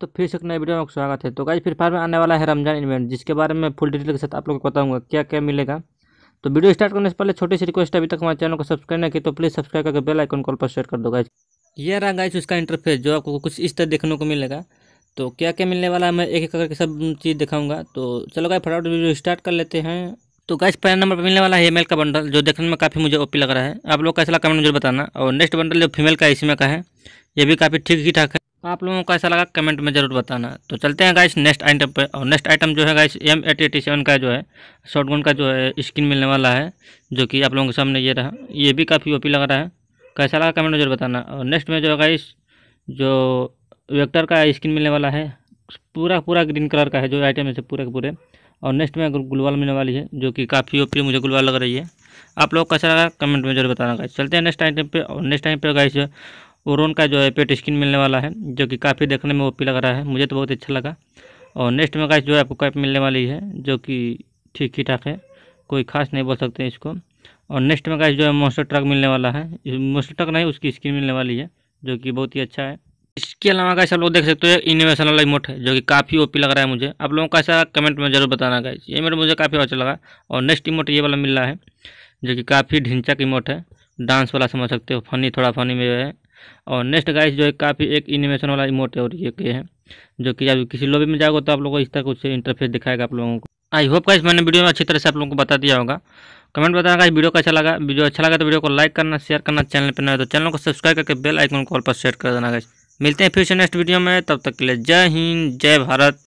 तो फिर से एक नए वीडियो में स्वागत है तो गाइज फिर फायर में आने वाला है रमजान इवेंट जिसके बारे में फुल डिटेल के साथ आप लोगों को बताऊंगा क्या क्या मिलेगा तो वीडियो स्टार्ट करने से पहले छोटी सी रिक्वेस्ट अभी तक हमारे चैनल को सब्सक्राइब नहीं किया तो प्लीज़ सब्सक्राइब करके बेल आइकन कॉल पर शेयर कर दो गाइज ये रहा गाइज उसका इंटरफेस जो आपको कुछ इस तरह देखने को मिलेगा तो क्या क्या मिलने वाला है मैं एक एक करके सब चीज़ दिखाऊंगा तो चलो गाइज फटाफट वीडियो स्टार्ट कर लेते हैं तो गाइस पहला नंबर पर मिलने वाला है मेल का बंडल जो देखने में काफ़ी मुझे ओपी लग रहा है आप लोग कैसा कमेंट मुझे बताना और नेक्स्ट बंडल जो फीमेल का इसी में का है ये भी काफ़ी ठीक ही ठाक है आप लोगों को कैसा लगा कमेंट में जरूर बताना तो चलते हैं गाइस नेक्स्ट आइटम पे और नेक्स्ट आइटम जो है guys M eight eighty seven का जो है शॉर्ट गन का जो है स्किन मिलने वाला है जो कि आप लोगों के सामने ये रहा ये भी काफ़ी ओपी लग रहा है कैसा तो लगा कमेंट में जरूर बताना और नेक्स्ट में जो है गाइस जो वेक्टर का स्किन मिलने वाला है पूरा पूरा ग्रीन कलर का है जो आइटम है पूरे के पूरे और नेक्स्ट में गुलवाल मिलने वाली है जो कि काफ़ी ओपी मुझे गुलवाल लग रही है आप लोग कैसा लगा कमेंट में जरूर बताना गाइस चलते हैं नेक्स्ट आइटम पर और नेक्स्ट टाइम पर गाइस ओरोन का जो है पेट स्किन मिलने वाला है जो कि काफ़ी देखने में ओपी लग रहा है मुझे तो बहुत अच्छा लगा और नेक्स्ट में गाइस जो है आपको कैप मिलने वाली है जो कि ठीक ही ठाक है कोई खास नहीं बोल सकते इसको और नेक्स्ट में गाइस जो है मोस्टर ट्रक मिलने वाला है मोस्टर ट्रक नहीं उसकी स्किन मिलने वाली है जो कि बहुत ही अच्छा है इसके अलावा गाइस आप लोग देख सकते हो इनोवेशन वाला इमोट है जो कि काफ़ी ओपी लग रहा है मुझे आप लोगों का ऐसा कमेंट में जरूर बताना गाइस ये इमोट मुझे काफ़ी अच्छा लगा और नेक्स्ट इमोट ये वाला मिल रहा है जो कि काफ़ी ढिंचक इमोट है डांस वाला समझ सकते हो फनी थोड़ा फनी में जो है और नेक्स्ट गाइस जो है काफ़ी एक एनिमेशन वाला इमोट है और ये के है जो कि अभी किसी लोबी में जाओगे तो आप लोगों को इस तरह कुछ इंटरफेस दिखाएगा आप लोगों को आई होप का मैंने वीडियो में अच्छी तरह से आप लोगों को बता दिया होगा कमेंट बताना का इस वीडियो कैसा लगा वीडियो अच्छा लगा तो वीडियो को लाइक करना शेयर करना चैनल तो पर ना तो चैनल को सब्सक्राइब करके बेल आइकन कॉल पर सेट कर देना गाइस मिलते हैं फिर से नेक्स्ट वीडियो में तब तक के लिए जय हिंद जय भारत